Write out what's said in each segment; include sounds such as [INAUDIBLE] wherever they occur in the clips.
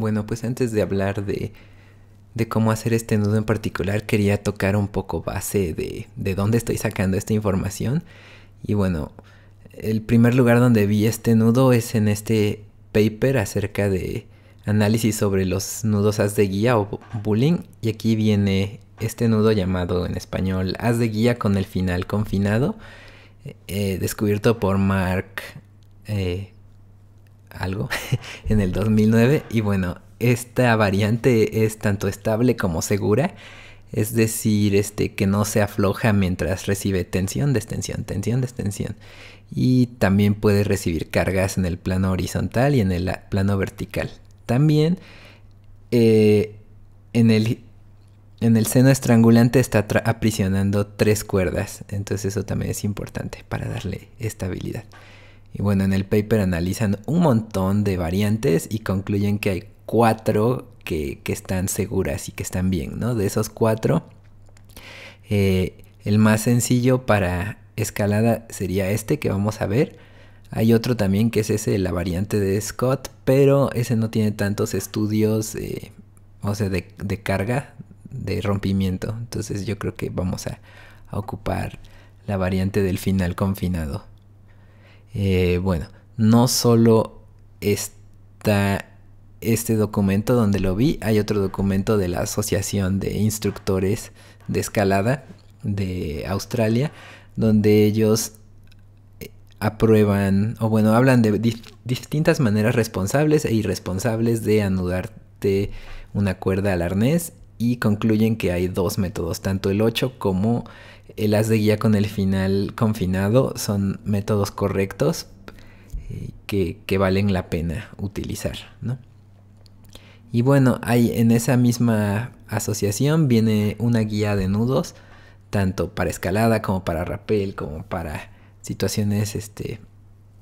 Bueno, pues antes de hablar de, cómo hacer este nudo en particular, quería tocar un poco base de, dónde estoy sacando esta información. Y bueno, el primer lugar donde vi este nudo es en este paper acerca de análisis sobre los nudos as de guía o bullying. Y aquí viene este nudo llamado en español as de guía con el final confinado, eh, descubierto por Mark eh, algo [LAUGHS] en el 2009 y bueno, esta variante es tanto estable como segura, es decir, este, que no se afloja mientras recibe tensión, destensión, tensión, destensión. Y también puede recibir cargas en el plano horizontal y en el plano vertical. También eh, en el seno estrangulante está aprisionando tres cuerdas, entonces eso también es importante para darle estabilidad. Y bueno, en el paper analizan un montón de variantes y concluyen que hay cuatro que, están seguras y que están bien, ¿no? De esos cuatro, eh, el más sencillo para escalada sería este que vamos a ver. Hay otro también que es ese, la variante de Scott, pero ese no tiene tantos estudios, eh, o sea, de, carga, de rompimiento. Entonces yo creo que vamos a ocupar la variante del final confinado. Eh, bueno, no solo está este documento donde lo vi, hay otro documento de la Asociación de Instructores de Escalada de Australia, donde ellos eh, aprueban, o bueno, hablan de distintas maneras responsables e irresponsables de anudarte una cuerda al arnés y concluyen que hay dos métodos, tanto el 8 como el eh, haz de guía con el final confinado son métodos correctos eh, que, valen la pena utilizar, Y bueno, hay en esa misma asociación viene una guía de nudos, tanto para escalada como para rappel, como para situaciones este,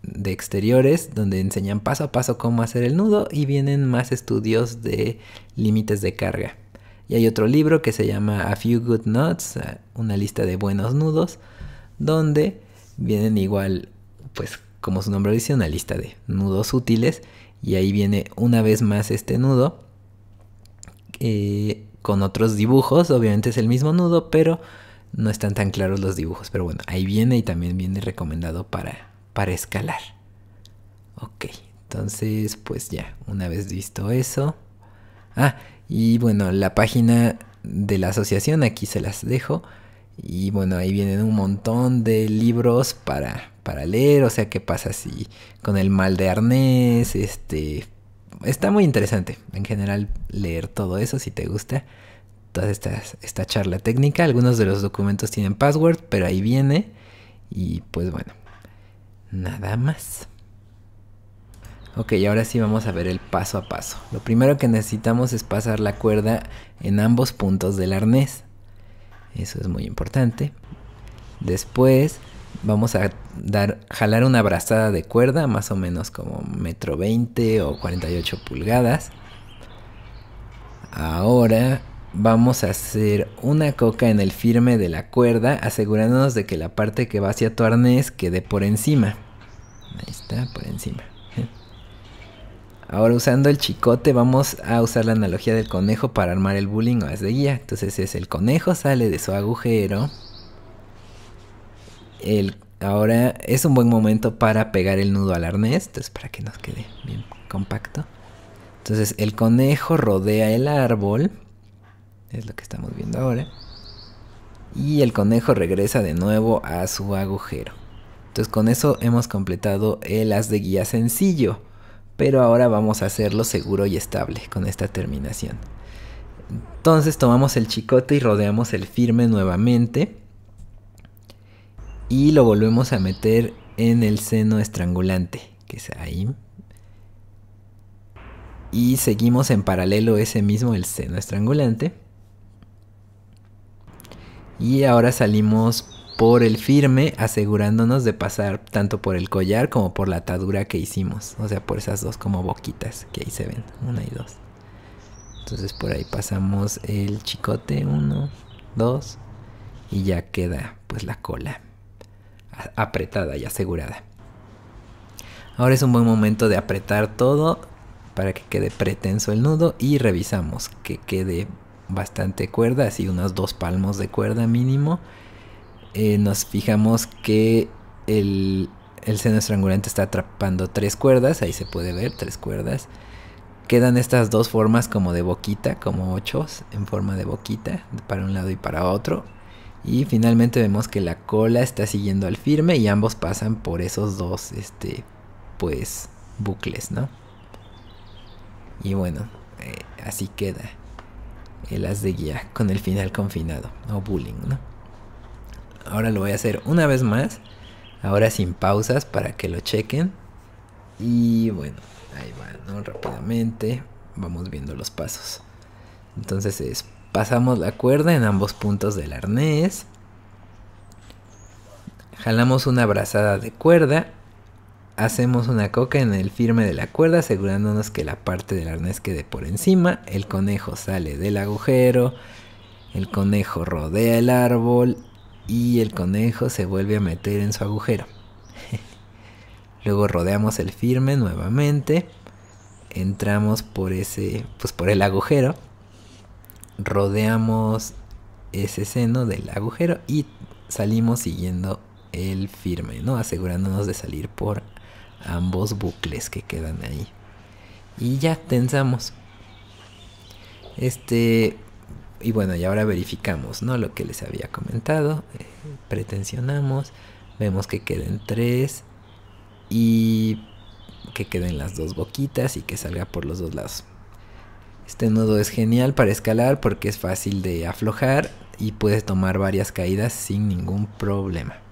de exteriores, donde enseñan paso a paso cómo hacer el nudo y vienen más estudios de límites de carga. Y hay otro libro que se llama A Few Good Knots, eh, una lista de buenos nudos, donde vienen igual, pues como su nombre dice, una lista de nudos útiles. Y ahí viene una vez más este nudo, eh, con otros dibujos, obviamente es el mismo nudo, pero no están tan claros los dibujos. Pero bueno, ahí viene y también viene recomendado para, para escalar. Ok, entonces pues ya, una vez visto eso, Ah, y bueno, la página de la asociación aquí se las dejo. Y bueno, ahí vienen un montón de libros para, leer, o sea, qué pasa si con el mal de arnés, este... Está muy interesante en general leer todo eso si te gusta toda esta, esta charla técnica. Algunos de los documentos tienen password, pero ahí viene. Y pues bueno, nada más. Ok, ahora sí vamos a ver el paso a paso. Lo primero que necesitamos es pasar la cuerda en ambos puntos del arnés. Eso es muy importante. Después vamos a dar, jalar una brazada de cuerda, más o menos como metro 20 o 48 pulgadas. Ahora vamos a hacer una coca en el firme de la cuerda, asegurándonos de que la parte que va hacia tu arnés quede por encima. Ahí está, por encima. Ahora usando el chicote vamos a usar la analogía del conejo para armar el bullying o haz de guía. Entonces es el conejo sale de su agujero. ahora es un buen momento para pegar el nudo al arnés, entonces para que nos quede bien compacto. Entonces el conejo rodea el árbol, es lo que estamos viendo ahora. Y el conejo regresa de nuevo a su agujero. Entonces con eso hemos completado el as de guía sencillo pero ahora vamos a hacerlo seguro y estable con esta terminación. Entonces tomamos el chicote y rodeamos el firme nuevamente y lo volvemos a meter en el seno estrangulante, que es ahí. Y seguimos en paralelo ese mismo el seno estrangulante. Y ahora salimos por el firme, asegurándonos de pasar tanto por el collar como por la atadura que hicimos. O sea, por esas dos como boquitas que ahí se ven, una y dos. Entonces por ahí pasamos el chicote, uno, dos, y ya queda pues la cola apretada y asegurada. Ahora es un buen momento de apretar todo para que quede pretenso el nudo y revisamos que quede bastante cuerda, así unos dos palmos de cuerda mínimo eh, nos fijamos que el, seno estrangulante está atrapando tres cuerdas, ahí se puede ver, tres cuerdas. Quedan estas dos formas como de boquita, como ochos, en forma de boquita, para un lado y para otro. Y finalmente vemos que la cola está siguiendo al firme y ambos pasan por esos dos, este, pues, bucles, ¿no? Y bueno, eh, así queda el as de guía con el final confinado, o bullying, ¿no? Ahora lo voy a hacer una vez más. Ahora sin pausas para que lo chequen. Y bueno, ahí va, Rápidamente vamos viendo los pasos. Entonces pasamos la cuerda en ambos puntos del arnés. Jalamos una brazada de cuerda. Hacemos una coca en el firme de la cuerda asegurándonos que la parte del arnés quede por encima. El conejo sale del agujero. El conejo rodea el árbol y el conejo se vuelve a meter en su agujero. [LAUGHS] Luego rodeamos el firme nuevamente, entramos por ese, pues por el agujero, rodeamos ese seno del agujero y salimos siguiendo el firme, ¿no? Asegurándonos de salir por ambos bucles que quedan ahí. Y ya tensamos. Este y bueno, y ahora verificamos, ¿no? Lo que les había comentado, eh, pretensionamos, vemos que queden tres y que queden las dos boquitas y que salga por los dos lados. Este nudo es genial para escalar porque es fácil de aflojar y puedes tomar varias caídas sin ningún problema.